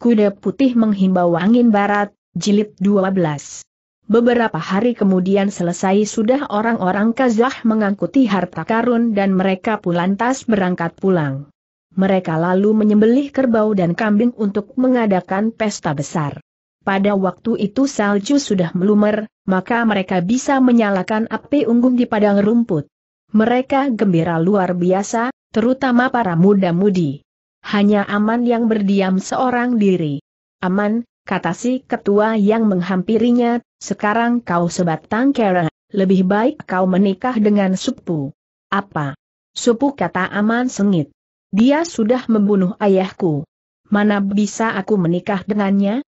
Kuda Putih Menghimbau Angin Barat, Jilid 12. Beberapa hari kemudian selesai sudah orang-orang Kazakh mengangkuti harta karun dan mereka tas berangkat pulang. Mereka lalu menyembelih kerbau dan kambing untuk mengadakan pesta besar. Pada waktu itu salju sudah melumer, maka mereka bisa menyalakan api unggun di padang rumput. Mereka gembira luar biasa, terutama para muda-mudi. Hanya Aman yang berdiam seorang diri. Aman, kata si ketua yang menghampirinya, sekarang kau sebatang kera, lebih baik kau menikah dengan supu. Apa? Supu kata Aman sengit. Dia sudah membunuh ayahku. Mana bisa aku menikah dengannya?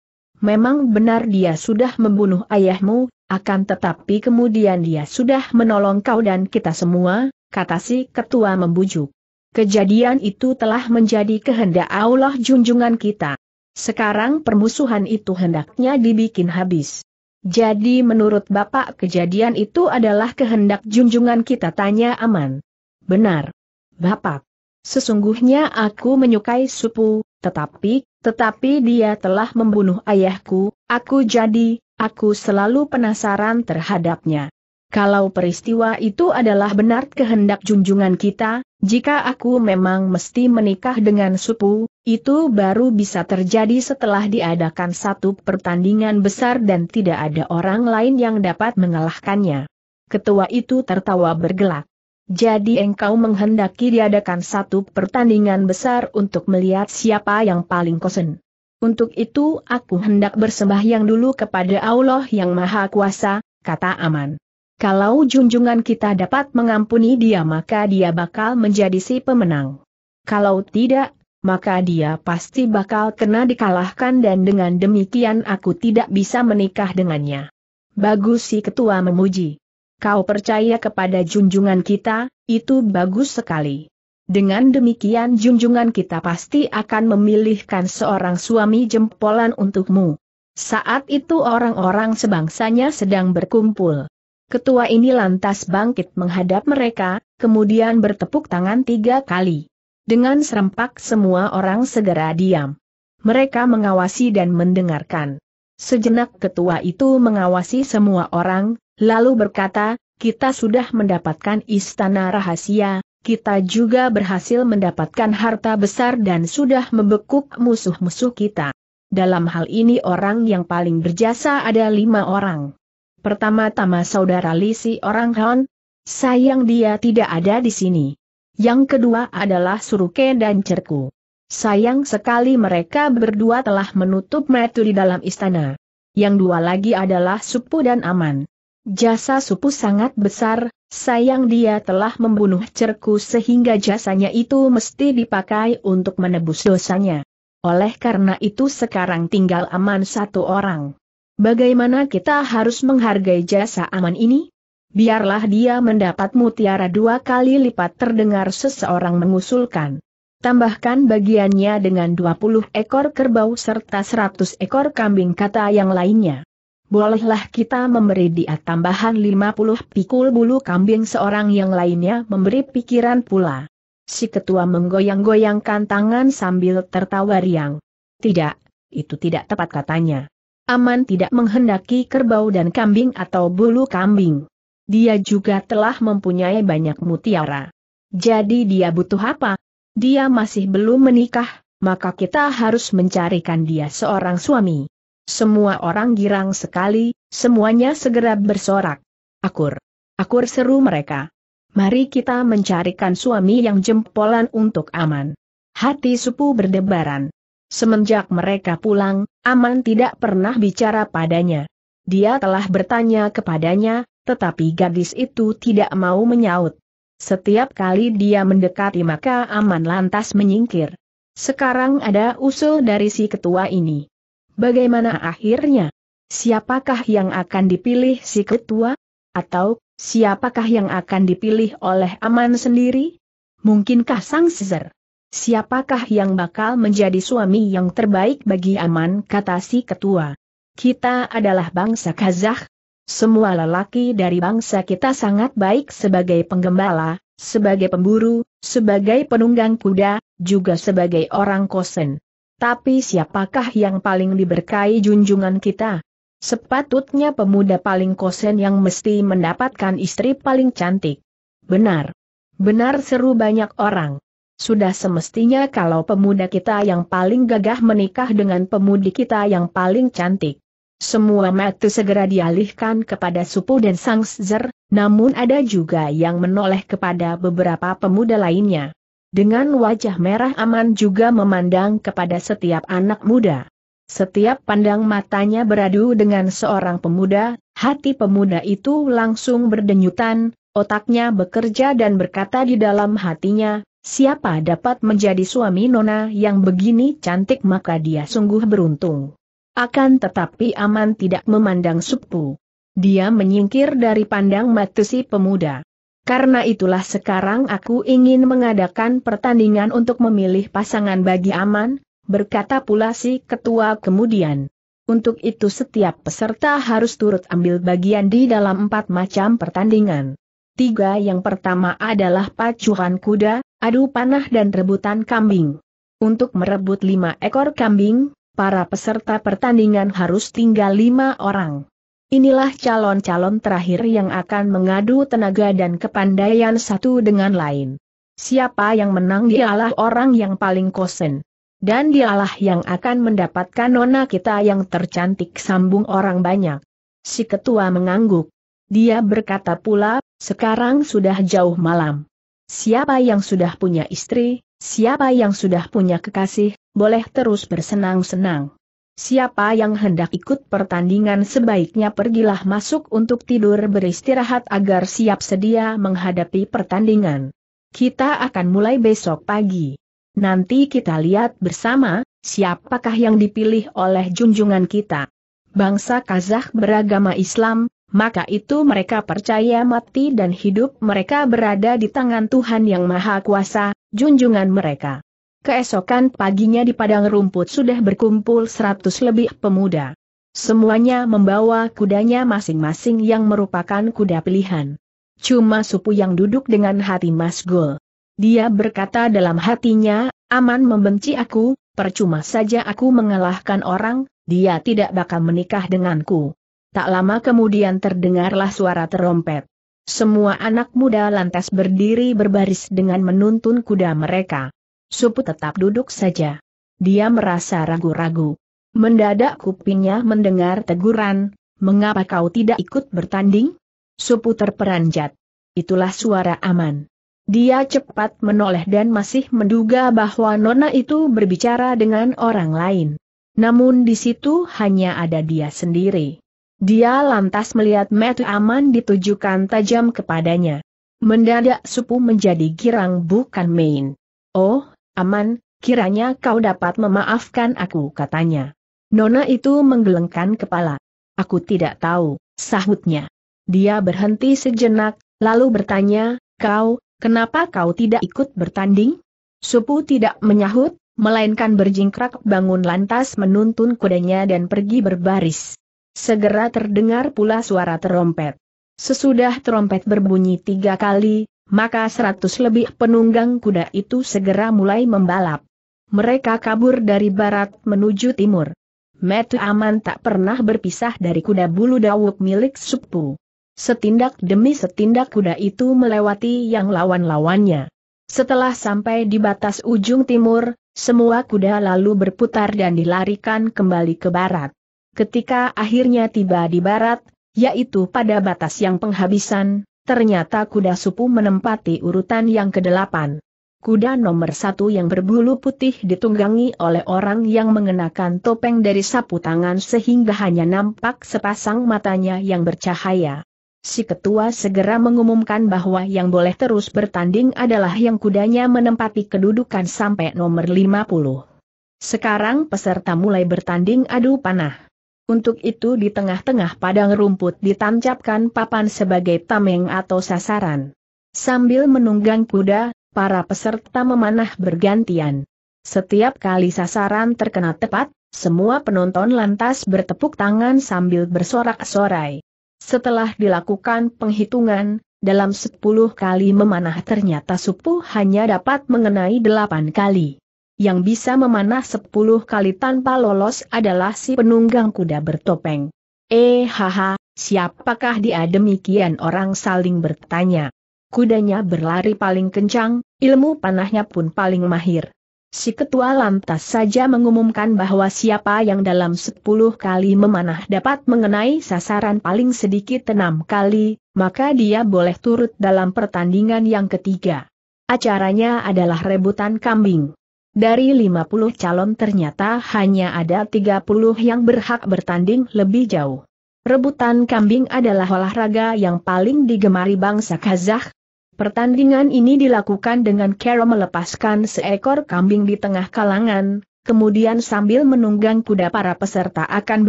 Memang benar dia sudah membunuh ayahmu, akan tetapi kemudian dia sudah menolong kau dan kita semua, kata si ketua membujuk. Kejadian itu telah menjadi kehendak Allah junjungan kita. Sekarang permusuhan itu hendaknya dibikin habis. Jadi menurut Bapak kejadian itu adalah kehendak junjungan kita tanya aman. Benar. Bapak. Sesungguhnya aku menyukai supu, tetapi, tetapi dia telah membunuh ayahku, aku jadi, aku selalu penasaran terhadapnya. Kalau peristiwa itu adalah benar kehendak junjungan kita, jika aku memang mesti menikah dengan Supu, itu baru bisa terjadi setelah diadakan satu pertandingan besar dan tidak ada orang lain yang dapat mengalahkannya. Ketua itu tertawa bergelak. Jadi engkau menghendaki diadakan satu pertandingan besar untuk melihat siapa yang paling kosen. Untuk itu aku hendak bersembahyang dulu kepada Allah yang Maha Kuasa, kata Aman. Kalau junjungan kita dapat mengampuni dia maka dia bakal menjadi si pemenang. Kalau tidak, maka dia pasti bakal kena dikalahkan dan dengan demikian aku tidak bisa menikah dengannya. Bagus si ketua memuji. Kau percaya kepada junjungan kita, itu bagus sekali. Dengan demikian junjungan kita pasti akan memilihkan seorang suami jempolan untukmu. Saat itu orang-orang sebangsanya sedang berkumpul. Ketua ini lantas bangkit menghadap mereka, kemudian bertepuk tangan tiga kali. Dengan serempak semua orang segera diam. Mereka mengawasi dan mendengarkan. Sejenak ketua itu mengawasi semua orang, lalu berkata, kita sudah mendapatkan istana rahasia, kita juga berhasil mendapatkan harta besar dan sudah membekuk musuh-musuh kita. Dalam hal ini orang yang paling berjasa ada lima orang. Pertama-tama saudara Lisi orang Han, sayang dia tidak ada di sini. Yang kedua adalah Suruke dan Cerku. Sayang sekali mereka berdua telah menutup metu di dalam istana. Yang dua lagi adalah Supu dan Aman. Jasa Supu sangat besar, sayang dia telah membunuh Cerku sehingga jasanya itu mesti dipakai untuk menebus dosanya. Oleh karena itu sekarang tinggal Aman satu orang. Bagaimana kita harus menghargai jasa aman ini? Biarlah dia mendapat mutiara dua kali lipat terdengar seseorang mengusulkan. Tambahkan bagiannya dengan 20 ekor kerbau serta 100 ekor kambing kata yang lainnya. Bolehlah kita memberi dia tambahan 50 pikul bulu kambing seorang yang lainnya memberi pikiran pula. Si ketua menggoyang-goyangkan tangan sambil tertawa riang. Tidak, itu tidak tepat katanya. Aman tidak menghendaki kerbau dan kambing atau bulu kambing. Dia juga telah mempunyai banyak mutiara. Jadi dia butuh apa? Dia masih belum menikah, maka kita harus mencarikan dia seorang suami. Semua orang girang sekali, semuanya segera bersorak. Akur. Akur seru mereka. Mari kita mencarikan suami yang jempolan untuk aman. Hati supu berdebaran. Semenjak mereka pulang, Aman tidak pernah bicara padanya. Dia telah bertanya kepadanya, tetapi gadis itu tidak mau menyaut. Setiap kali dia mendekati maka Aman lantas menyingkir. Sekarang ada usul dari si ketua ini. Bagaimana akhirnya? Siapakah yang akan dipilih si ketua? Atau, siapakah yang akan dipilih oleh Aman sendiri? Mungkinkah sang Caesar? Siapakah yang bakal menjadi suami yang terbaik bagi Aman kata si ketua. Kita adalah bangsa Kazakh. Semua lelaki dari bangsa kita sangat baik sebagai penggembala, sebagai pemburu, sebagai penunggang kuda, juga sebagai orang kosen. Tapi siapakah yang paling diberkahi junjungan kita? Sepatutnya pemuda paling kosen yang mesti mendapatkan istri paling cantik. Benar. Benar seru banyak orang. Sudah semestinya kalau pemuda kita yang paling gagah menikah dengan pemudi kita yang paling cantik. Semua mata segera dialihkan kepada Supu dan Sang Sezer, namun ada juga yang menoleh kepada beberapa pemuda lainnya. Dengan wajah merah aman juga memandang kepada setiap anak muda. Setiap pandang matanya beradu dengan seorang pemuda, hati pemuda itu langsung berdenyutan, otaknya bekerja dan berkata di dalam hatinya, Siapa dapat menjadi suami Nona yang begini cantik maka dia sungguh beruntung. Akan tetapi Aman tidak memandang Supu. Dia menyingkir dari pandang mata si pemuda. Karena itulah sekarang aku ingin mengadakan pertandingan untuk memilih pasangan bagi Aman, berkata pula si ketua kemudian. Untuk itu setiap peserta harus turut ambil bagian di dalam empat macam pertandingan. Tiga yang pertama adalah pacuan kuda, Adu panah dan rebutan kambing. Untuk merebut lima ekor kambing, para peserta pertandingan harus tinggal lima orang. Inilah calon-calon terakhir yang akan mengadu tenaga dan kepandaian satu dengan lain. Siapa yang menang dialah orang yang paling kosen. Dan dialah yang akan mendapatkan nona kita yang tercantik sambung orang banyak. Si ketua mengangguk. Dia berkata pula, sekarang sudah jauh malam siapa yang sudah punya istri, siapa yang sudah punya kekasih, boleh terus bersenang-senang. Siapa yang hendak ikut pertandingan sebaiknya pergilah masuk untuk tidur beristirahat agar siap sedia menghadapi pertandingan. Kita akan mulai besok pagi. Nanti kita lihat bersama, siapakah yang dipilih oleh junjungan kita. Bangsa Kazakh beragama Islam, maka itu mereka percaya mati dan hidup mereka berada di tangan Tuhan Yang Maha Kuasa, junjungan mereka. Keesokan paginya di padang rumput sudah berkumpul seratus lebih pemuda. Semuanya membawa kudanya masing-masing yang merupakan kuda pilihan. Cuma supu yang duduk dengan hati masgul. Dia berkata dalam hatinya, Aman membenci aku, percuma saja aku mengalahkan orang, dia tidak bakal menikah denganku tak lama kemudian terdengarlah suara terompet. Semua anak muda lantas berdiri berbaris dengan menuntun kuda mereka. Supu tetap duduk saja. Dia merasa ragu-ragu. Mendadak kupingnya mendengar teguran, mengapa kau tidak ikut bertanding? Supu terperanjat. Itulah suara aman. Dia cepat menoleh dan masih menduga bahwa Nona itu berbicara dengan orang lain. Namun di situ hanya ada dia sendiri. Dia lantas melihat mata aman ditujukan tajam kepadanya. Mendadak supu menjadi girang bukan main. Oh, aman, kiranya kau dapat memaafkan aku katanya. Nona itu menggelengkan kepala. Aku tidak tahu, sahutnya. Dia berhenti sejenak, lalu bertanya, kau, kenapa kau tidak ikut bertanding? Supu tidak menyahut, melainkan berjingkrak bangun lantas menuntun kudanya dan pergi berbaris. Segera terdengar pula suara terompet. Sesudah terompet berbunyi tiga kali, maka seratus lebih penunggang kuda itu segera mulai membalap. Mereka kabur dari barat menuju timur. Metu Aman tak pernah berpisah dari kuda bulu dawuk milik Supu. Setindak demi setindak kuda itu melewati yang lawan-lawannya. Setelah sampai di batas ujung timur, semua kuda lalu berputar dan dilarikan kembali ke barat. Ketika akhirnya tiba di barat, yaitu pada batas yang penghabisan, ternyata kuda supu menempati urutan yang kedelapan. Kuda nomor satu yang berbulu putih ditunggangi oleh orang yang mengenakan topeng dari sapu tangan sehingga hanya nampak sepasang matanya yang bercahaya. Si ketua segera mengumumkan bahwa yang boleh terus bertanding adalah yang kudanya menempati kedudukan sampai nomor 50. Sekarang peserta mulai bertanding adu panah. Untuk itu di tengah-tengah padang rumput ditancapkan papan sebagai tameng atau sasaran. Sambil menunggang kuda, para peserta memanah bergantian. Setiap kali sasaran terkena tepat, semua penonton lantas bertepuk tangan sambil bersorak-sorai. Setelah dilakukan penghitungan, dalam 10 kali memanah ternyata supu hanya dapat mengenai 8 kali yang bisa memanah sepuluh kali tanpa lolos adalah si penunggang kuda bertopeng. Eh haha, siapakah dia demikian orang saling bertanya. Kudanya berlari paling kencang, ilmu panahnya pun paling mahir. Si ketua lantas saja mengumumkan bahwa siapa yang dalam sepuluh kali memanah dapat mengenai sasaran paling sedikit enam kali, maka dia boleh turut dalam pertandingan yang ketiga. Acaranya adalah rebutan kambing. Dari 50 calon ternyata hanya ada 30 yang berhak bertanding lebih jauh. Rebutan kambing adalah olahraga yang paling digemari bangsa Kazakh. Pertandingan ini dilakukan dengan cara melepaskan seekor kambing di tengah kalangan, kemudian sambil menunggang kuda para peserta akan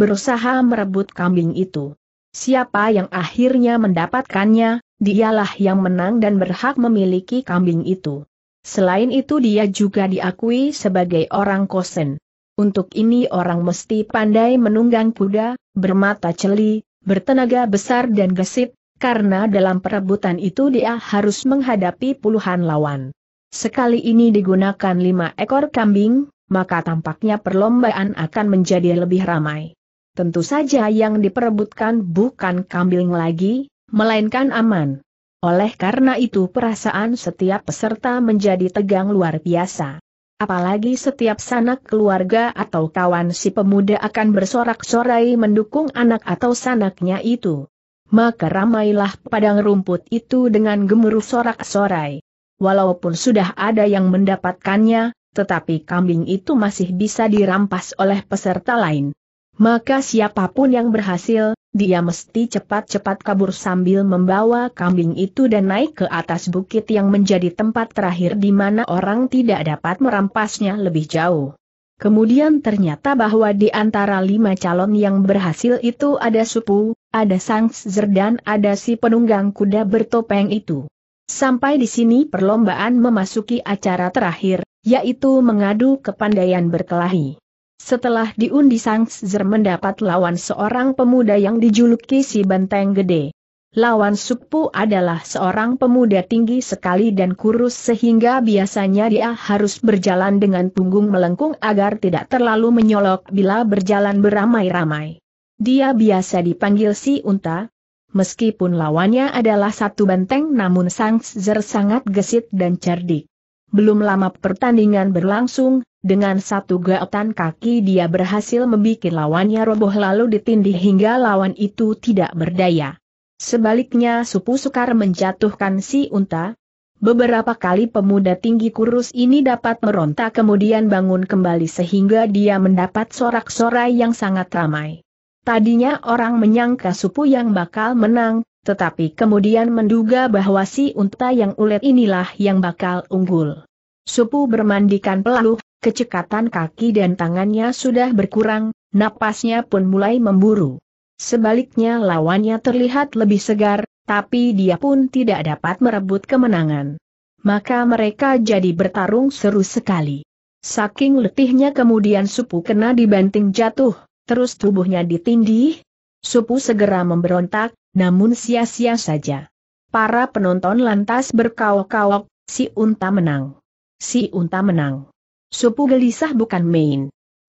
berusaha merebut kambing itu. Siapa yang akhirnya mendapatkannya, dialah yang menang dan berhak memiliki kambing itu. Selain itu dia juga diakui sebagai orang kosen. Untuk ini orang mesti pandai menunggang kuda, bermata celi, bertenaga besar dan gesit, karena dalam perebutan itu dia harus menghadapi puluhan lawan. Sekali ini digunakan lima ekor kambing, maka tampaknya perlombaan akan menjadi lebih ramai. Tentu saja yang diperebutkan bukan kambing lagi, melainkan aman. Oleh karena itu perasaan setiap peserta menjadi tegang luar biasa. Apalagi setiap sanak keluarga atau kawan si pemuda akan bersorak-sorai mendukung anak atau sanaknya itu. Maka ramailah padang rumput itu dengan gemuruh sorak-sorai. Walaupun sudah ada yang mendapatkannya, tetapi kambing itu masih bisa dirampas oleh peserta lain. Maka siapapun yang berhasil, dia mesti cepat-cepat kabur sambil membawa kambing itu dan naik ke atas bukit yang menjadi tempat terakhir di mana orang tidak dapat merampasnya lebih jauh. Kemudian ternyata bahwa di antara lima calon yang berhasil itu ada Supu, ada Sang Zer dan ada si penunggang kuda bertopeng itu. Sampai di sini perlombaan memasuki acara terakhir, yaitu mengadu kepandaian berkelahi. Setelah diundi Sang Zer mendapat lawan seorang pemuda yang dijuluki si Benteng Gede. Lawan Sukpu adalah seorang pemuda tinggi sekali dan kurus sehingga biasanya dia harus berjalan dengan punggung melengkung agar tidak terlalu menyolok bila berjalan beramai-ramai. Dia biasa dipanggil si Unta. Meskipun lawannya adalah satu benteng namun Sang Zer sangat gesit dan cerdik. Belum lama pertandingan berlangsung, dengan satu gaetan kaki dia berhasil membuat lawannya roboh lalu ditindih hingga lawan itu tidak berdaya. Sebaliknya Supu Sukar menjatuhkan si unta. Beberapa kali pemuda tinggi kurus ini dapat meronta kemudian bangun kembali sehingga dia mendapat sorak-sorai yang sangat ramai. Tadinya orang menyangka Supu yang bakal menang, tetapi kemudian menduga bahwa si unta yang ulet inilah yang bakal unggul. Supu bermandikan peluh, Kecekatan kaki dan tangannya sudah berkurang, napasnya pun mulai memburu. Sebaliknya lawannya terlihat lebih segar, tapi dia pun tidak dapat merebut kemenangan. Maka mereka jadi bertarung seru sekali. Saking letihnya kemudian Supu kena dibanting jatuh, terus tubuhnya ditindih. Supu segera memberontak, namun sia-sia saja. Para penonton lantas berkaok-kaok, si unta menang. Si unta menang. Supu gelisah bukan main.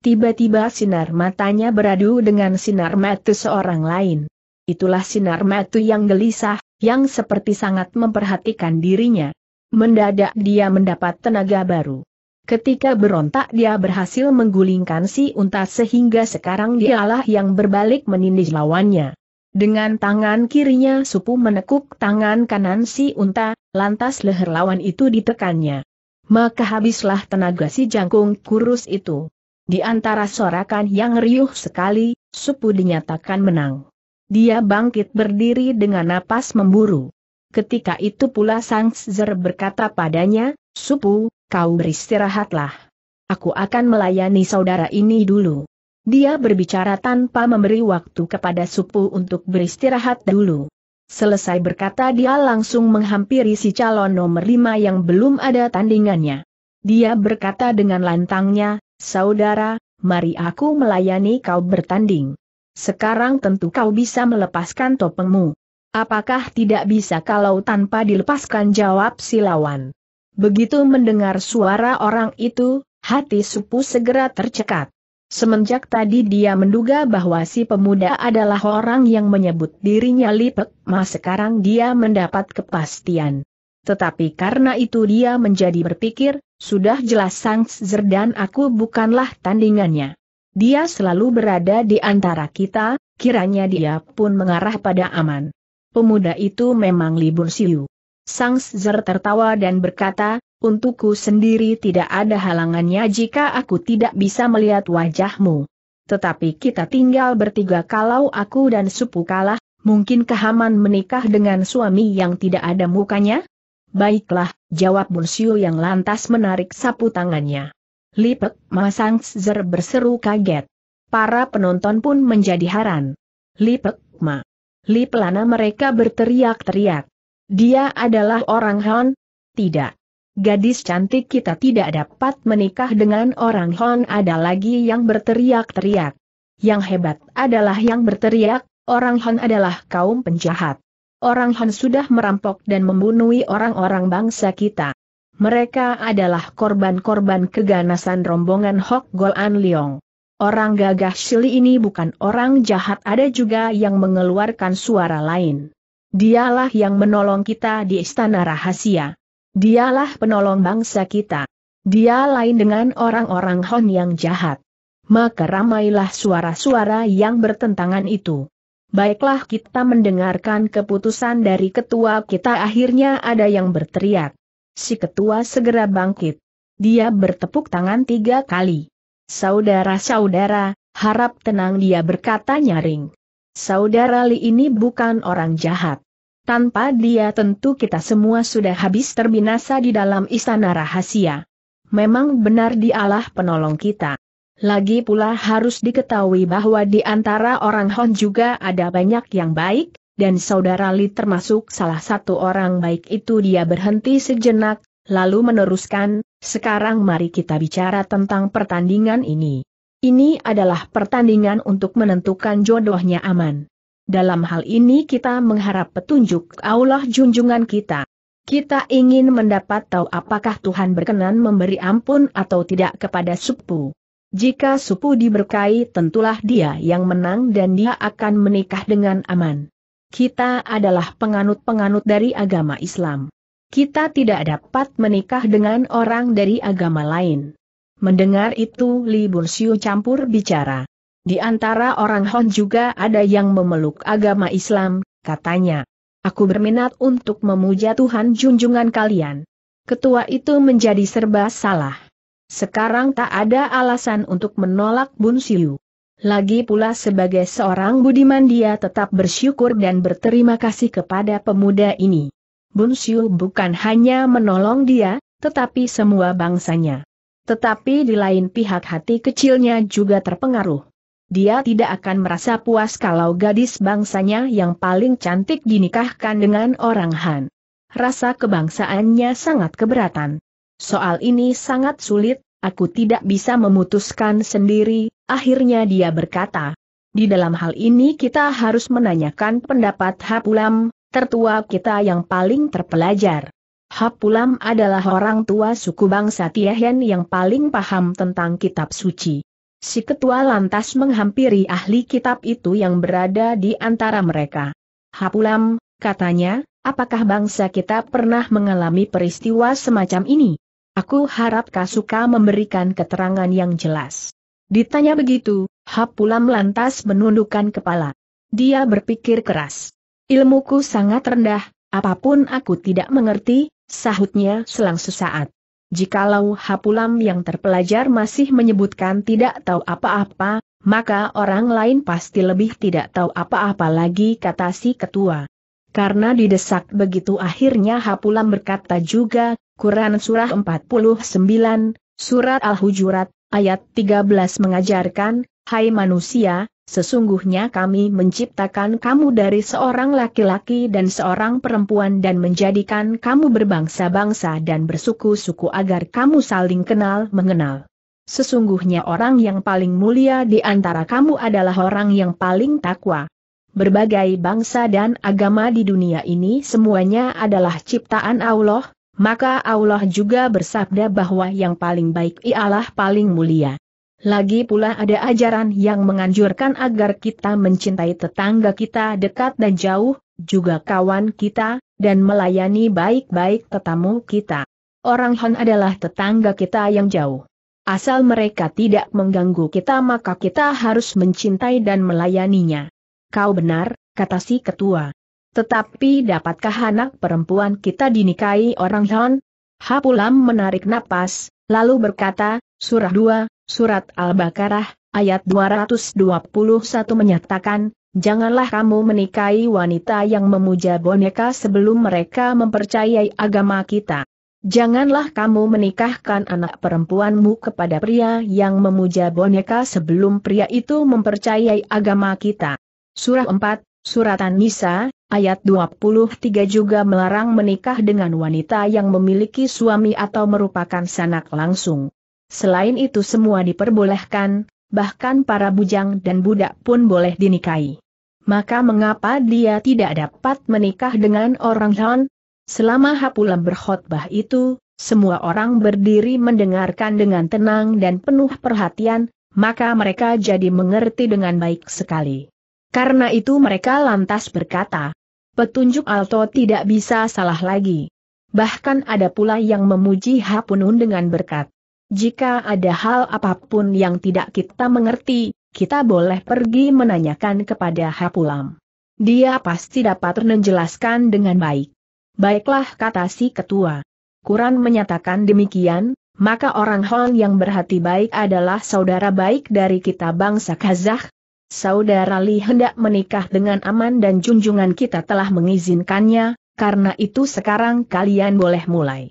Tiba-tiba sinar matanya beradu dengan sinar mata seorang lain. Itulah sinar mata yang gelisah, yang seperti sangat memperhatikan dirinya. Mendadak dia mendapat tenaga baru. Ketika berontak dia berhasil menggulingkan si unta sehingga sekarang dialah yang berbalik menindih lawannya. Dengan tangan kirinya Supu menekuk tangan kanan si unta, lantas leher lawan itu ditekannya maka habislah tenaga si jangkung kurus itu. Di antara sorakan yang riuh sekali, Supu dinyatakan menang. Dia bangkit berdiri dengan napas memburu. Ketika itu pula Sang Zer berkata padanya, Supu, kau beristirahatlah. Aku akan melayani saudara ini dulu. Dia berbicara tanpa memberi waktu kepada Supu untuk beristirahat dulu. Selesai berkata dia langsung menghampiri si calon nomor lima yang belum ada tandingannya. Dia berkata dengan lantangnya, Saudara, mari aku melayani kau bertanding. Sekarang tentu kau bisa melepaskan topengmu. Apakah tidak bisa kalau tanpa dilepaskan jawab si lawan. Begitu mendengar suara orang itu, hati Supu segera tercekat. Semenjak tadi dia menduga bahwa si pemuda adalah orang yang menyebut dirinya Lipek, mas sekarang dia mendapat kepastian. Tetapi karena itu dia menjadi berpikir, sudah jelas Sang Zer dan aku bukanlah tandingannya. Dia selalu berada di antara kita, kiranya dia pun mengarah pada aman. Pemuda itu memang libur siu. Sang Zer tertawa dan berkata, untukku sendiri tidak ada halangannya jika aku tidak bisa melihat wajahmu. Tetapi kita tinggal bertiga kalau aku dan supu kalah, mungkin kehaman menikah dengan suami yang tidak ada mukanya? Baiklah, jawab Bunsyu yang lantas menarik sapu tangannya. Lipek Masang Zer berseru kaget. Para penonton pun menjadi heran. Lipek Ma. Lipelana mereka berteriak-teriak. Dia adalah orang Han? Tidak. Gadis cantik kita tidak dapat menikah dengan orang Hon ada lagi yang berteriak-teriak. Yang hebat adalah yang berteriak, orang Hon adalah kaum penjahat. Orang Hon sudah merampok dan membunuhi orang-orang bangsa kita. Mereka adalah korban-korban keganasan rombongan Hok Gol An Leong. Orang gagah Shili ini bukan orang jahat ada juga yang mengeluarkan suara lain. Dialah yang menolong kita di istana rahasia. Dialah penolong bangsa kita. Dia lain dengan orang-orang Hon yang jahat. Maka ramailah suara-suara yang bertentangan itu. Baiklah kita mendengarkan keputusan dari ketua kita akhirnya ada yang berteriak. Si ketua segera bangkit. Dia bertepuk tangan tiga kali. Saudara-saudara, harap tenang dia berkata nyaring. Saudara Li ini bukan orang jahat. Tanpa dia tentu kita semua sudah habis terbinasa di dalam istana rahasia. Memang benar dialah penolong kita. Lagi pula harus diketahui bahwa di antara orang Hon juga ada banyak yang baik, dan saudara Li termasuk salah satu orang baik itu dia berhenti sejenak, lalu meneruskan, sekarang mari kita bicara tentang pertandingan ini. Ini adalah pertandingan untuk menentukan jodohnya aman. Dalam hal ini kita mengharap petunjuk Allah junjungan kita. Kita ingin mendapat tahu apakah Tuhan berkenan memberi ampun atau tidak kepada Supu. Jika Supu diberkahi tentulah dia yang menang dan dia akan menikah dengan aman. Kita adalah penganut-penganut dari agama Islam. Kita tidak dapat menikah dengan orang dari agama lain. Mendengar itu Li Bursiu campur bicara. Di antara orang Hon juga ada yang memeluk agama Islam, katanya. Aku berminat untuk memuja Tuhan junjungan kalian. Ketua itu menjadi serba salah. Sekarang tak ada alasan untuk menolak Bun Siu. Lagi pula sebagai seorang budiman dia tetap bersyukur dan berterima kasih kepada pemuda ini. Bun Siu bukan hanya menolong dia, tetapi semua bangsanya. Tetapi di lain pihak hati kecilnya juga terpengaruh. Dia tidak akan merasa puas kalau gadis bangsanya yang paling cantik dinikahkan dengan orang Han. Rasa kebangsaannya sangat keberatan. Soal ini sangat sulit, aku tidak bisa memutuskan sendiri, akhirnya dia berkata. Di dalam hal ini kita harus menanyakan pendapat Hapulam, tertua kita yang paling terpelajar. Hapulam adalah orang tua suku bangsa Tiahen yang paling paham tentang kitab suci. Si ketua lantas menghampiri ahli kitab itu yang berada di antara mereka. Hapulam, katanya, apakah bangsa kita pernah mengalami peristiwa semacam ini? Aku harap Kasuka memberikan keterangan yang jelas. Ditanya begitu, Hapulam lantas menundukkan kepala. Dia berpikir keras. Ilmuku sangat rendah, apapun aku tidak mengerti, sahutnya selang sesaat. Jikalau Hapulam yang terpelajar masih menyebutkan tidak tahu apa-apa, maka orang lain pasti lebih tidak tahu apa-apa lagi kata si ketua. Karena didesak begitu akhirnya Hapulam berkata juga, Quran Surah 49, Surat Al-Hujurat, ayat 13 mengajarkan, Hai manusia, Sesungguhnya kami menciptakan kamu dari seorang laki-laki dan seorang perempuan dan menjadikan kamu berbangsa-bangsa dan bersuku-suku agar kamu saling kenal mengenal. Sesungguhnya orang yang paling mulia di antara kamu adalah orang yang paling takwa. Berbagai bangsa dan agama di dunia ini semuanya adalah ciptaan Allah, maka Allah juga bersabda bahwa yang paling baik ialah paling mulia. Lagi pula ada ajaran yang menganjurkan agar kita mencintai tetangga kita dekat dan jauh, juga kawan kita, dan melayani baik-baik tetamu kita. Orang Han adalah tetangga kita yang jauh. Asal mereka tidak mengganggu kita maka kita harus mencintai dan melayaninya. Kau benar, kata si ketua. Tetapi dapatkah anak perempuan kita dinikahi orang Han? Hapulam menarik napas, lalu berkata, surah 2, Surat Al-Baqarah, ayat 221 menyatakan, Janganlah kamu menikahi wanita yang memuja boneka sebelum mereka mempercayai agama kita. Janganlah kamu menikahkan anak perempuanmu kepada pria yang memuja boneka sebelum pria itu mempercayai agama kita. Surah 4, Surat an Nisa, ayat 23 juga melarang menikah dengan wanita yang memiliki suami atau merupakan sanak langsung. Selain itu semua diperbolehkan, bahkan para bujang dan budak pun boleh dinikahi. Maka mengapa dia tidak dapat menikah dengan orang Han? Selama Hapulam berkhotbah itu, semua orang berdiri mendengarkan dengan tenang dan penuh perhatian, maka mereka jadi mengerti dengan baik sekali. Karena itu mereka lantas berkata, petunjuk Alto tidak bisa salah lagi. Bahkan ada pula yang memuji Hapunun dengan berkat, jika ada hal apapun yang tidak kita mengerti, kita boleh pergi menanyakan kepada Hapulam. Dia pasti dapat menjelaskan dengan baik. Baiklah kata si ketua. Kuran menyatakan demikian, maka orang Hon yang berhati baik adalah saudara baik dari kita bangsa Kazakh. Saudara Li hendak menikah dengan aman dan junjungan kita telah mengizinkannya, karena itu sekarang kalian boleh mulai.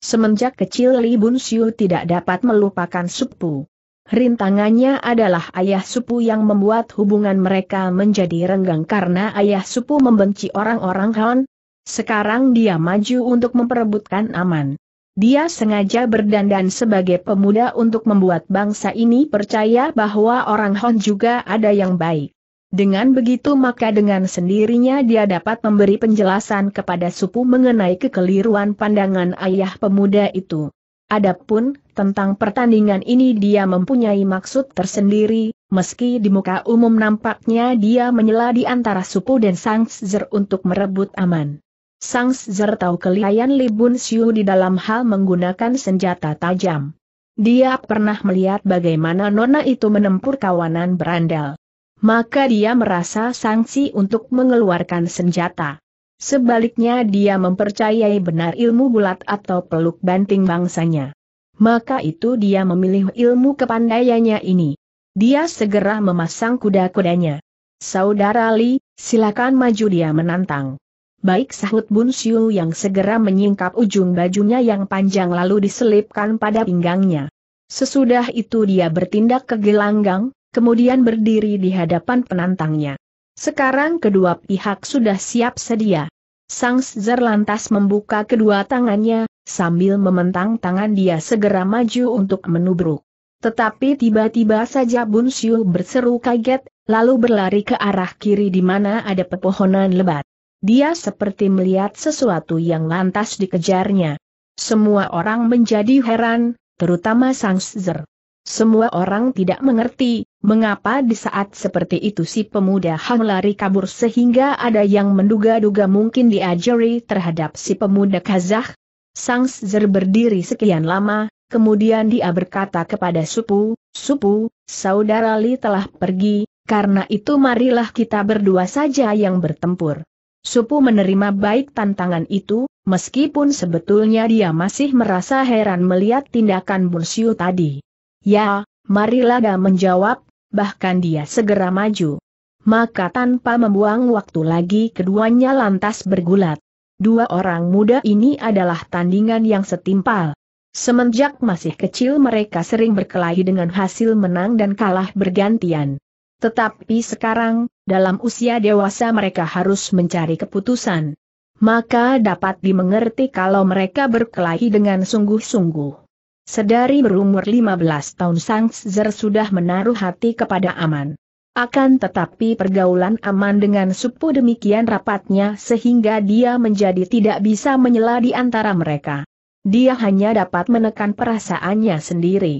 Semenjak kecil Li Bun Xiu tidak dapat melupakan Supu. Rintangannya adalah ayah Supu yang membuat hubungan mereka menjadi renggang karena ayah Supu membenci orang-orang Han. Sekarang dia maju untuk memperebutkan aman. Dia sengaja berdandan sebagai pemuda untuk membuat bangsa ini percaya bahwa orang Han juga ada yang baik. Dengan begitu maka dengan sendirinya dia dapat memberi penjelasan kepada Supu mengenai kekeliruan pandangan ayah pemuda itu. Adapun, tentang pertandingan ini dia mempunyai maksud tersendiri, meski di muka umum nampaknya dia menyela di antara Supu dan Sang Zer untuk merebut aman. Sang Zer tahu kelihayan Libun Bun Xiu di dalam hal menggunakan senjata tajam. Dia pernah melihat bagaimana Nona itu menempur kawanan berandal maka dia merasa sanksi untuk mengeluarkan senjata. Sebaliknya dia mempercayai benar ilmu bulat atau peluk banting bangsanya. Maka itu dia memilih ilmu kepandaiannya ini. Dia segera memasang kuda-kudanya. Saudara Li, silakan maju dia menantang. Baik sahut Bun Siu yang segera menyingkap ujung bajunya yang panjang lalu diselipkan pada pinggangnya. Sesudah itu dia bertindak ke gelanggang, kemudian berdiri di hadapan penantangnya. Sekarang kedua pihak sudah siap sedia. Sang Zer lantas membuka kedua tangannya, sambil mementang tangan dia segera maju untuk menubruk. Tetapi tiba-tiba saja Bun Siu berseru kaget, lalu berlari ke arah kiri di mana ada pepohonan lebat. Dia seperti melihat sesuatu yang lantas dikejarnya. Semua orang menjadi heran, terutama Sang Zer. Semua orang tidak mengerti, mengapa di saat seperti itu si pemuda Hang lari kabur sehingga ada yang menduga-duga mungkin diajari terhadap si pemuda Kazakh. Sang Zer berdiri sekian lama, kemudian dia berkata kepada Supu, Supu, saudara Li telah pergi, karena itu marilah kita berdua saja yang bertempur. Supu menerima baik tantangan itu, meskipun sebetulnya dia masih merasa heran melihat tindakan Bursiu tadi. Ya, Marilaga menjawab, bahkan dia segera maju. Maka tanpa membuang waktu lagi keduanya lantas bergulat. Dua orang muda ini adalah tandingan yang setimpal. Semenjak masih kecil mereka sering berkelahi dengan hasil menang dan kalah bergantian. Tetapi sekarang, dalam usia dewasa mereka harus mencari keputusan. Maka dapat dimengerti kalau mereka berkelahi dengan sungguh-sungguh. Sedari berumur 15 tahun Sang Zer sudah menaruh hati kepada Aman. Akan tetapi pergaulan Aman dengan Supu demikian rapatnya sehingga dia menjadi tidak bisa menyela di antara mereka. Dia hanya dapat menekan perasaannya sendiri.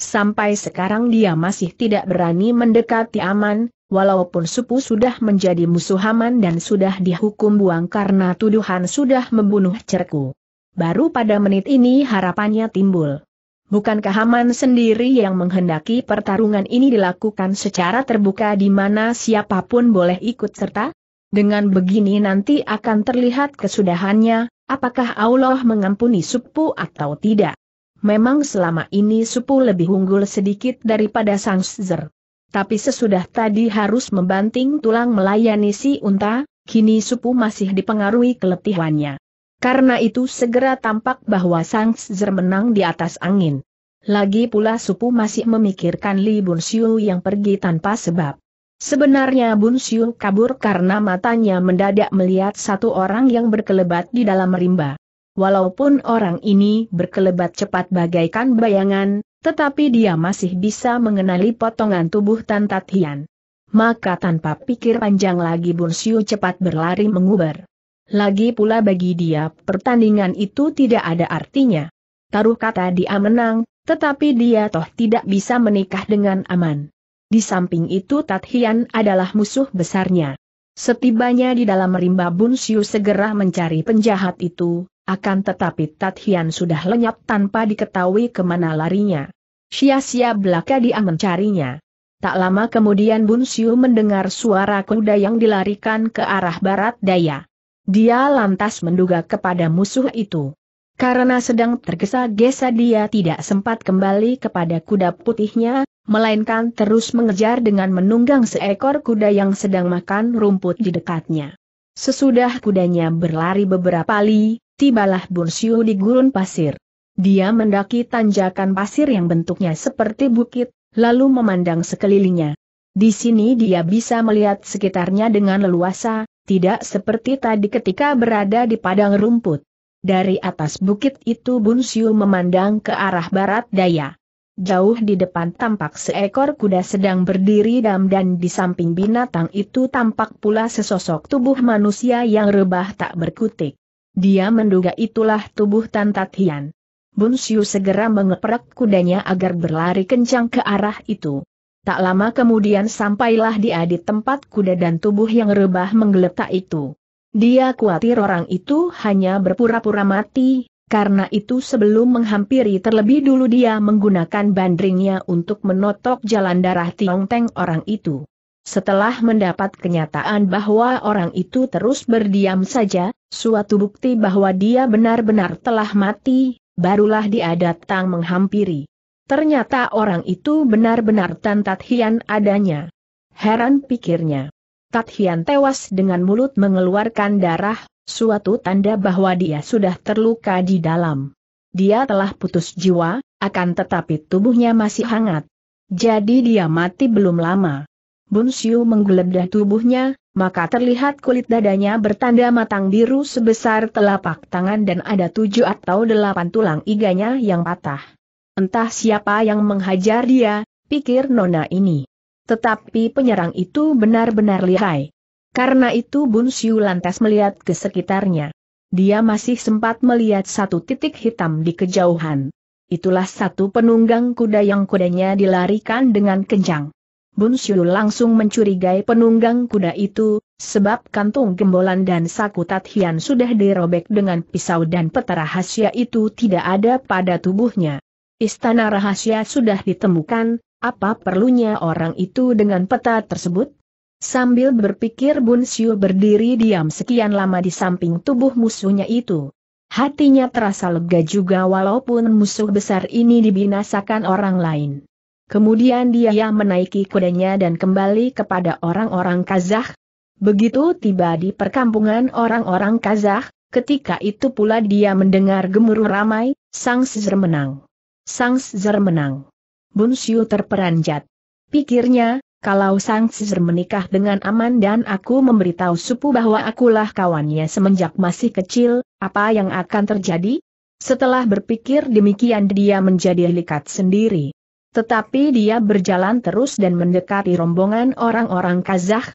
Sampai sekarang dia masih tidak berani mendekati Aman, walaupun Supu sudah menjadi musuh Aman dan sudah dihukum buang karena tuduhan sudah membunuh cerku. Baru pada menit ini harapannya timbul. Bukankah Haman sendiri yang menghendaki pertarungan ini dilakukan secara terbuka di mana siapapun boleh ikut serta? Dengan begini nanti akan terlihat kesudahannya, apakah Allah mengampuni Supu atau tidak. Memang selama ini Supu lebih unggul sedikit daripada Sang Zer. Tapi sesudah tadi harus membanting tulang melayani si unta, kini Supu masih dipengaruhi keletihannya. Karena itu segera tampak bahwa Sang Zer menang di atas angin. Lagi pula Supu masih memikirkan Li Bun Siu yang pergi tanpa sebab. Sebenarnya Bun Siu kabur karena matanya mendadak melihat satu orang yang berkelebat di dalam rimba. Walaupun orang ini berkelebat cepat bagaikan bayangan, tetapi dia masih bisa mengenali potongan tubuh Tan Tat Hian. Maka tanpa pikir panjang lagi Bun Siu cepat berlari menguber. Lagi pula bagi dia pertandingan itu tidak ada artinya. Taruh kata dia menang, tetapi dia toh tidak bisa menikah dengan aman. Di samping itu Tat Hian adalah musuh besarnya. Setibanya di dalam rimba Bunsiu segera mencari penjahat itu, akan tetapi Tat Hian sudah lenyap tanpa diketahui kemana larinya. Sia-sia belaka dia mencarinya. Tak lama kemudian Bunsiu mendengar suara kuda yang dilarikan ke arah barat daya. Dia lantas menduga kepada musuh itu. Karena sedang tergesa-gesa dia tidak sempat kembali kepada kuda putihnya, melainkan terus mengejar dengan menunggang seekor kuda yang sedang makan rumput di dekatnya. Sesudah kudanya berlari beberapa li, tibalah Bursiu di gurun pasir. Dia mendaki tanjakan pasir yang bentuknya seperti bukit, lalu memandang sekelilingnya. Di sini dia bisa melihat sekitarnya dengan leluasa, tidak seperti tadi ketika berada di padang rumput. Dari atas bukit itu Bunsiu memandang ke arah barat daya. Jauh di depan tampak seekor kuda sedang berdiri dam dan di samping binatang itu tampak pula sesosok tubuh manusia yang rebah tak berkutik. Dia menduga itulah tubuh Tan Tatian. Bunsiu segera mengeprak kudanya agar berlari kencang ke arah itu. Tak lama kemudian sampailah dia di tempat kuda dan tubuh yang rebah menggeletak itu. Dia khawatir orang itu hanya berpura-pura mati, karena itu sebelum menghampiri terlebih dulu dia menggunakan bandringnya untuk menotok jalan darah tiongteng orang itu. Setelah mendapat kenyataan bahwa orang itu terus berdiam saja, suatu bukti bahwa dia benar-benar telah mati, barulah dia datang menghampiri. Ternyata orang itu benar-benar Tan Tat Hian adanya. Heran pikirnya. Tat Hian tewas dengan mulut mengeluarkan darah, suatu tanda bahwa dia sudah terluka di dalam. Dia telah putus jiwa, akan tetapi tubuhnya masih hangat. Jadi dia mati belum lama. Bun Siu menggeledah tubuhnya, maka terlihat kulit dadanya bertanda matang biru sebesar telapak tangan dan ada tujuh atau delapan tulang iganya yang patah. Entah siapa yang menghajar dia, pikir Nona ini. Tetapi penyerang itu benar-benar lihai. Karena itu Bun Siu lantas melihat ke sekitarnya. Dia masih sempat melihat satu titik hitam di kejauhan. Itulah satu penunggang kuda yang kudanya dilarikan dengan kencang. Bun Siu langsung mencurigai penunggang kuda itu, sebab kantung gembolan dan saku Tathian sudah dirobek dengan pisau dan peta rahasia itu tidak ada pada tubuhnya. Istana rahasia sudah ditemukan, apa perlunya orang itu dengan peta tersebut? Sambil berpikir Bun Siu berdiri diam sekian lama di samping tubuh musuhnya itu. Hatinya terasa lega juga walaupun musuh besar ini dibinasakan orang lain. Kemudian dia menaiki kudanya dan kembali kepada orang-orang Kazakh. Begitu tiba di perkampungan orang-orang Kazakh, ketika itu pula dia mendengar gemuruh ramai, sang Sezer menang. Sang Caesar menang. Bun Siu terperanjat. Pikirnya, kalau Sang Caesar menikah dengan aman dan aku memberitahu Supu bahwa akulah kawannya semenjak masih kecil, apa yang akan terjadi? Setelah berpikir demikian dia menjadi likat sendiri. Tetapi dia berjalan terus dan mendekati rombongan orang-orang Kazakh,